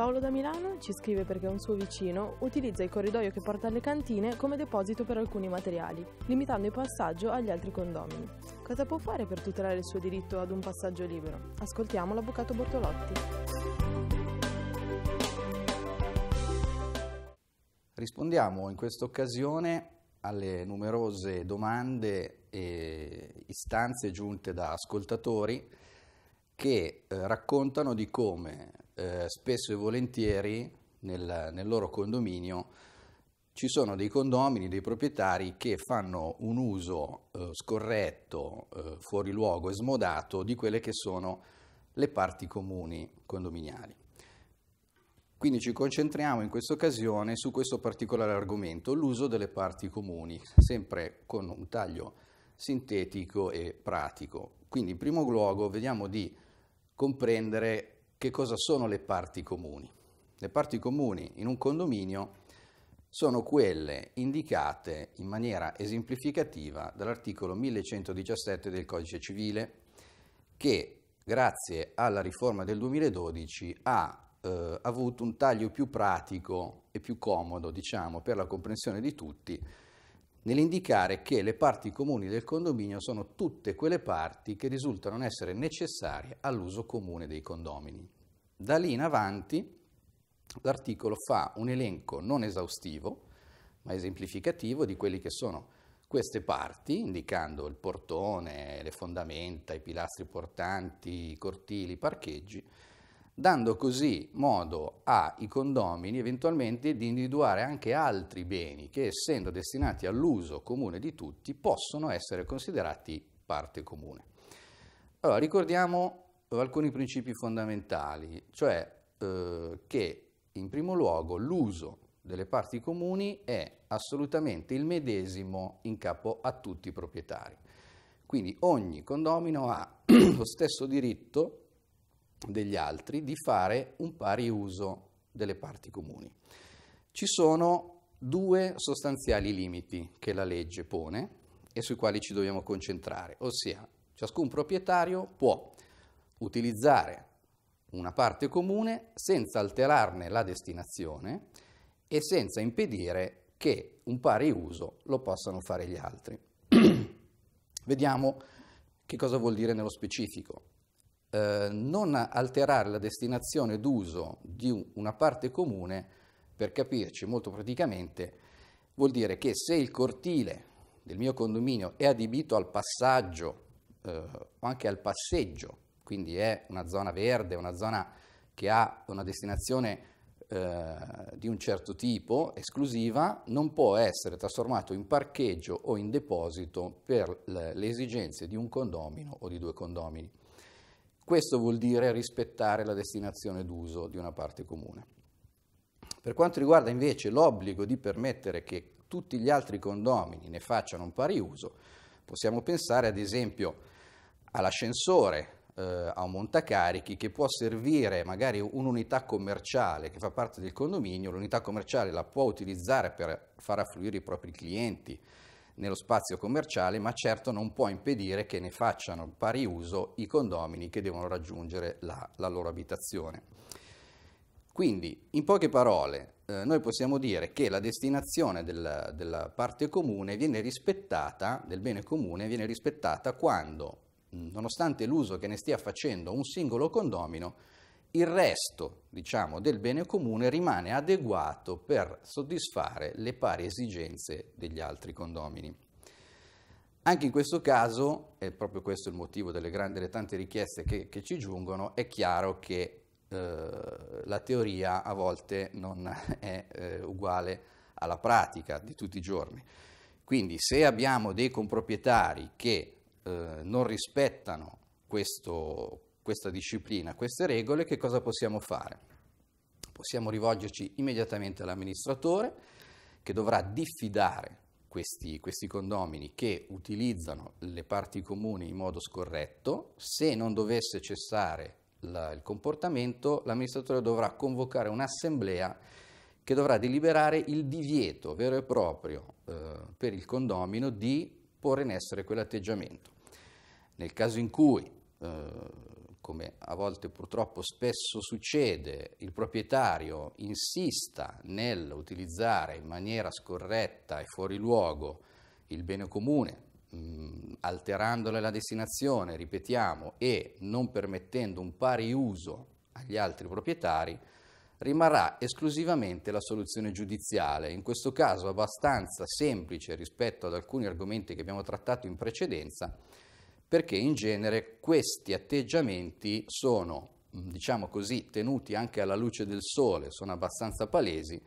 Paolo da Milano ci scrive perché un suo vicino utilizza il corridoio che porta alle cantine come deposito per alcuni materiali, limitando il passaggio agli altri condomini. Cosa può fare per tutelare il suo diritto ad un passaggio libero? Ascoltiamo l'avvocato Bortolotti. Rispondiamo in questa occasione alle numerose domande e istanze giunte da ascoltatori che eh, raccontano di come eh, spesso e volentieri nel, nel loro condominio ci sono dei condomini, dei proprietari che fanno un uso eh, scorretto, eh, fuori luogo e smodato di quelle che sono le parti comuni condominiali. Quindi ci concentriamo in questa occasione su questo particolare argomento, l'uso delle parti comuni, sempre con un taglio sintetico e pratico. Quindi in primo luogo vediamo di comprendere che cosa sono le parti comuni? Le parti comuni in un condominio sono quelle indicate in maniera esemplificativa dall'articolo 1117 del Codice Civile che grazie alla riforma del 2012 ha eh, avuto un taglio più pratico e più comodo, diciamo, per la comprensione di tutti nell'indicare che le parti comuni del condominio sono tutte quelle parti che risultano essere necessarie all'uso comune dei condomini. Da lì in avanti l'articolo fa un elenco non esaustivo, ma esemplificativo di quelli che sono queste parti, indicando il portone, le fondamenta, i pilastri portanti, i cortili, i parcheggi, dando così modo ai condomini eventualmente di individuare anche altri beni che essendo destinati all'uso comune di tutti possono essere considerati parte comune. Allora, ricordiamo alcuni principi fondamentali, cioè eh, che in primo luogo l'uso delle parti comuni è assolutamente il medesimo in capo a tutti i proprietari. Quindi ogni condomino ha lo stesso diritto degli altri di fare un pari uso delle parti comuni. Ci sono due sostanziali limiti che la legge pone e sui quali ci dobbiamo concentrare, ossia ciascun proprietario può utilizzare una parte comune senza alterarne la destinazione e senza impedire che un pari uso lo possano fare gli altri. Vediamo che cosa vuol dire nello specifico. Eh, non alterare la destinazione d'uso di una parte comune, per capirci molto praticamente, vuol dire che se il cortile del mio condominio è adibito al passaggio eh, o anche al passeggio, quindi è una zona verde, una zona che ha una destinazione eh, di un certo tipo, esclusiva, non può essere trasformato in parcheggio o in deposito per le esigenze di un condomino o di due condomini. Questo vuol dire rispettare la destinazione d'uso di una parte comune. Per quanto riguarda invece l'obbligo di permettere che tutti gli altri condomini ne facciano un pari uso, possiamo pensare ad esempio all'ascensore eh, a un montacarichi che può servire magari un'unità commerciale che fa parte del condominio, l'unità commerciale la può utilizzare per far affluire i propri clienti nello spazio commerciale, ma certo non può impedire che ne facciano pari uso i condomini che devono raggiungere la, la loro abitazione. Quindi, in poche parole, eh, noi possiamo dire che la destinazione del, della parte comune viene rispettata, del bene comune viene rispettata quando, nonostante l'uso che ne stia facendo un singolo condomino, il resto diciamo, del bene comune rimane adeguato per soddisfare le pari esigenze degli altri condomini. Anche in questo caso, e proprio questo è il motivo delle, grandi, delle tante richieste che, che, ci giungono, è chiaro che eh, la teoria a volte non è eh, uguale alla pratica di tutti i giorni. Quindi se abbiamo dei comproprietari che eh, non rispettano questo, questa disciplina, queste regole, che cosa possiamo fare? Possiamo rivolgerci immediatamente all'amministratore che dovrà diffidare questi, questi, condomini che utilizzano le parti comuni in modo scorretto. Se non dovesse cessare la, il comportamento, l'amministratore dovrà convocare un'assemblea che dovrà deliberare il divieto vero e proprio eh, per il condomino di porre in essere quell'atteggiamento. Nel caso in cui eh, come a volte purtroppo spesso succede, il proprietario insista nell'utilizzare in maniera scorretta e fuori luogo il bene comune, mh, mm, alterandole la destinazione, ripetiamo, e non permettendo un pari uso agli altri proprietari, rimarrà esclusivamente la soluzione giudiziale, in questo caso abbastanza semplice rispetto ad alcuni argomenti che abbiamo trattato in precedenza, perché in genere questi atteggiamenti sono, diciamo così, tenuti anche alla luce del sole, sono abbastanza palesi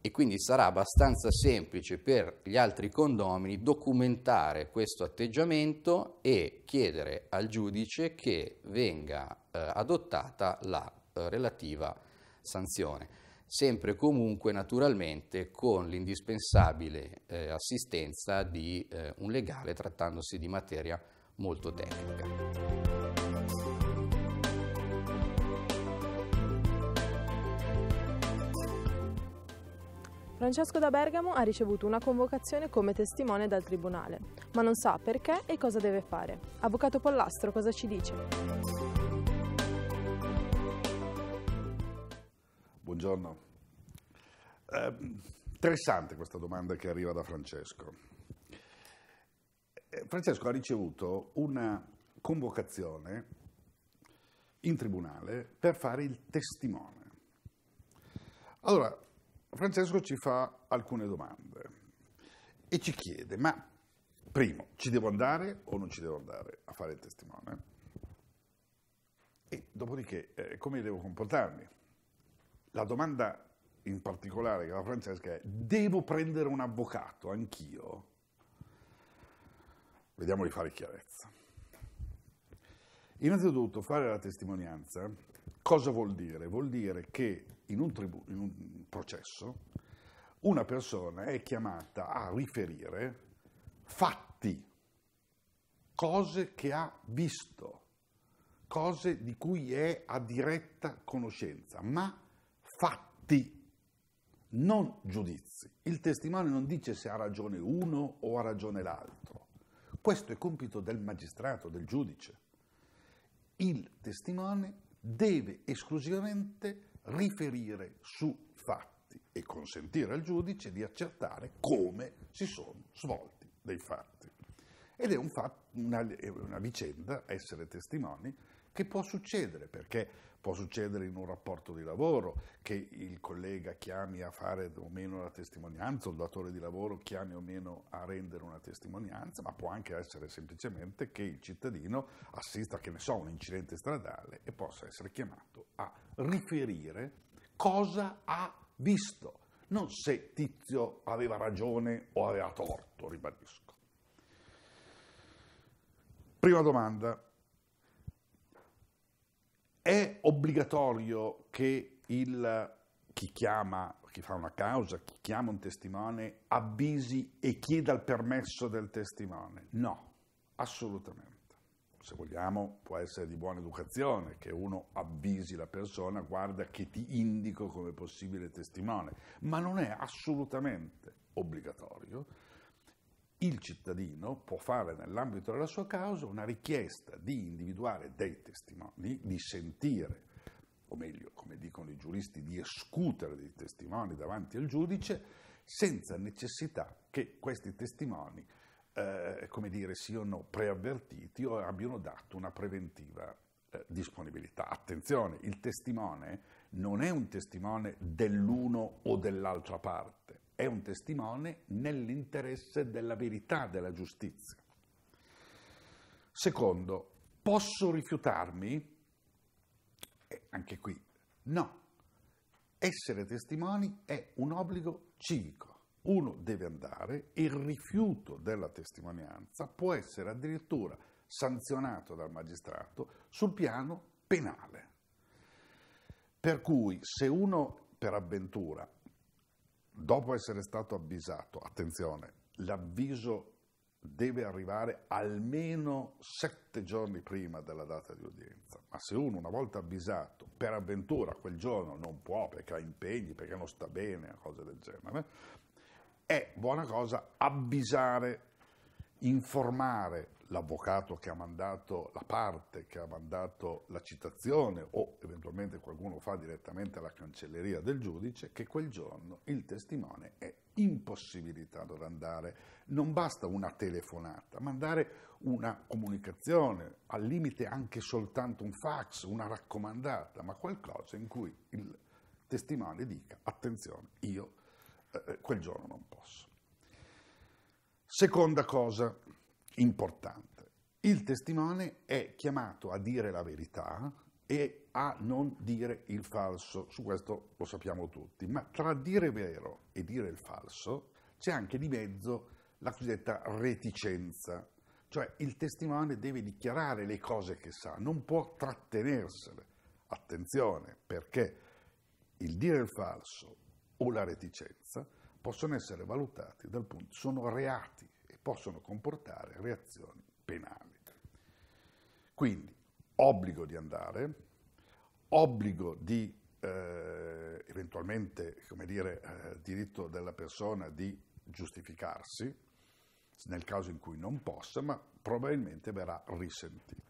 e quindi sarà abbastanza semplice per gli altri condomini documentare questo atteggiamento e chiedere al giudice che venga eh, adottata la eh, relativa sanzione sempre comunque naturalmente con l'indispensabile eh, assistenza di eh, un legale trattandosi di materia molto tecnica. Francesco da Bergamo ha ricevuto una convocazione come testimone dal tribunale, ma non sa perché e cosa deve fare. Avvocato Pollastro cosa ci dice? Buongiorno. Eh, interessante questa domanda che arriva da Francesco. Eh, Francesco ha ricevuto una convocazione in tribunale per fare il testimone. Allora, Francesco ci fa alcune domande e ci chiede, ma primo, ci devo andare o non ci devo andare a fare il testimone? E dopodiché, eh, come devo comportarmi? La domanda in particolare che fa Francesca è, devo prendere un avvocato anch'io? Vediamo di fare chiarezza. Innanzitutto fare la testimonianza cosa vuol dire? Vuol dire che in un, tribu- in un processo una persona è chiamata a riferire fatti, cose che ha visto, cose di cui è a diretta conoscenza, ma fatti, non giudizi. Il testimone non dice se ha ragione uno o ha ragione l'altro, questo è compito del magistrato, del giudice. Il testimone deve esclusivamente riferire su fatti e consentire al giudice di accertare come si sono svolti dei fatti. Ed è un, fatto, una, una vicenda, essere testimoni, che può succedere, perché può succedere in un rapporto di lavoro, che il collega chiami a fare o meno la testimonianza, o il datore di lavoro chiami o meno a rendere una testimonianza, ma può anche essere semplicemente che il cittadino assista, che ne so, a un incidente stradale e possa essere chiamato a riferire cosa ha visto, non se Tizio aveva ragione o aveva torto, ribadisco. Prima domanda. È obbligatorio che il, chi chiama, chi fa una causa, chi chiama un testimone, avvisi e chieda il permesso del testimone? No, assolutamente se vogliamo, può essere di buona educazione che uno avvisi la persona, guarda che ti indico come possibile testimone, ma non è assolutamente obbligatorio il cittadino può fare nell'ambito della sua causa una richiesta di individuare dei testimoni, di sentire, o meglio, come dicono i giuristi, di escutere dei testimoni davanti al giudice, senza necessità che questi testimoni, eh, come dire, siano preavvertiti o abbiano dato una preventiva eh, disponibilità. Attenzione, il testimone non è un testimone dell'uno o dell'altra parte è un testimone nell'interesse della verità della giustizia. Secondo, posso rifiutarmi? Eh, anche qui, no. Essere testimoni è un obbligo civico. Uno deve andare, il rifiuto della testimonianza può essere addirittura sanzionato dal magistrato sul piano penale. Per cui se uno per avventura dopo essere stato avvisato, attenzione, l'avviso deve arrivare almeno sette giorni prima della data di udienza, ma se uno una volta avvisato, per avventura quel giorno non può perché ha impegni, perché non sta bene, cose del genere, è buona cosa avvisare, informare l'avvocato che ha mandato la parte, che ha mandato la citazione o eventualmente qualcuno fa direttamente alla cancelleria del giudice, che quel giorno il testimone è impossibilitato ad andare. Non basta una telefonata, mandare una comunicazione, al limite anche soltanto un fax, una raccomandata, ma qualcosa in cui il testimone dica attenzione, io eh, eh quel giorno non posso. Seconda cosa, importante. Il testimone è chiamato a dire la verità e a non dire il falso, su questo lo sappiamo tutti, ma tra dire vero e dire il falso c'è anche di mezzo la cosiddetta reticenza, cioè il testimone deve dichiarare le cose che sa, non può trattenersele. Attenzione, perché il dire il falso o la reticenza possono essere valutati dal punto, sono reati, possono comportare reazioni penali. Quindi obbligo di andare, obbligo di eh, eventualmente, come dire, eh, diritto della persona di giustificarsi, nel caso in cui non possa, ma probabilmente verrà risentito.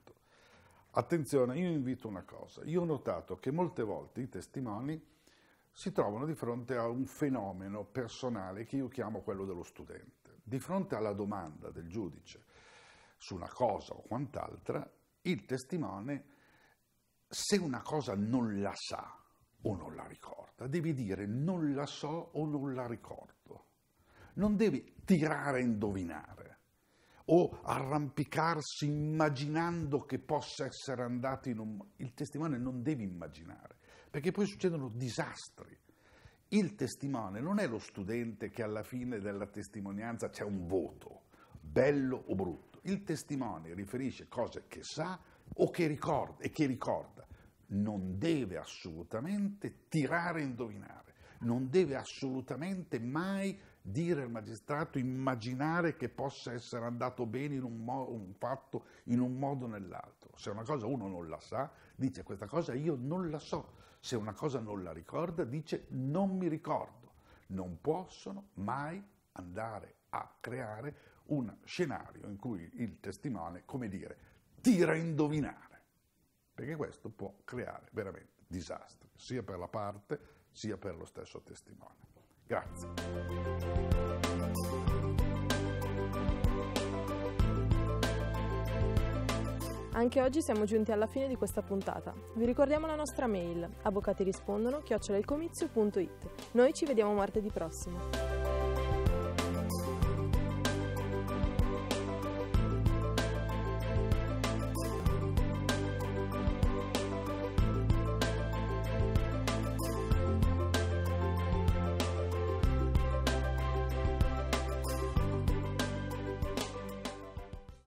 Attenzione, io invito una cosa, io ho notato che molte volte i testimoni si trovano di fronte a un fenomeno personale che io chiamo quello dello studente. Di fronte alla domanda del giudice su una cosa o quant'altra, il testimone, se una cosa non la sa o non la ricorda, devi dire non la so o non la ricordo. Non devi tirare a indovinare o arrampicarsi immaginando che possa essere andato in un... Il testimone non deve immaginare, perché poi succedono disastri. Il testimone non è lo studente che alla fine della testimonianza c'è un voto, bello o brutto. Il testimone riferisce cose che sa o che ricorda e che ricorda. Non deve assolutamente tirare e indovinare, non deve assolutamente mai dire al magistrato, immaginare che possa essere andato bene in un, mo- un fatto in un modo o nell'altro. Se una cosa uno non la sa, dice questa cosa io non la so. Se una cosa non la ricorda, dice non mi ricordo. Non possono mai andare a creare un scenario in cui il testimone, come dire, tira a indovinare, perché questo può creare veramente disastri, sia per la parte sia per lo stesso testimone. Grazie. Anche oggi siamo giunti alla fine di questa puntata. Vi ricordiamo la nostra mail avvocatirispondono chiocciolailcomizio.it. Noi ci vediamo martedì prossimo.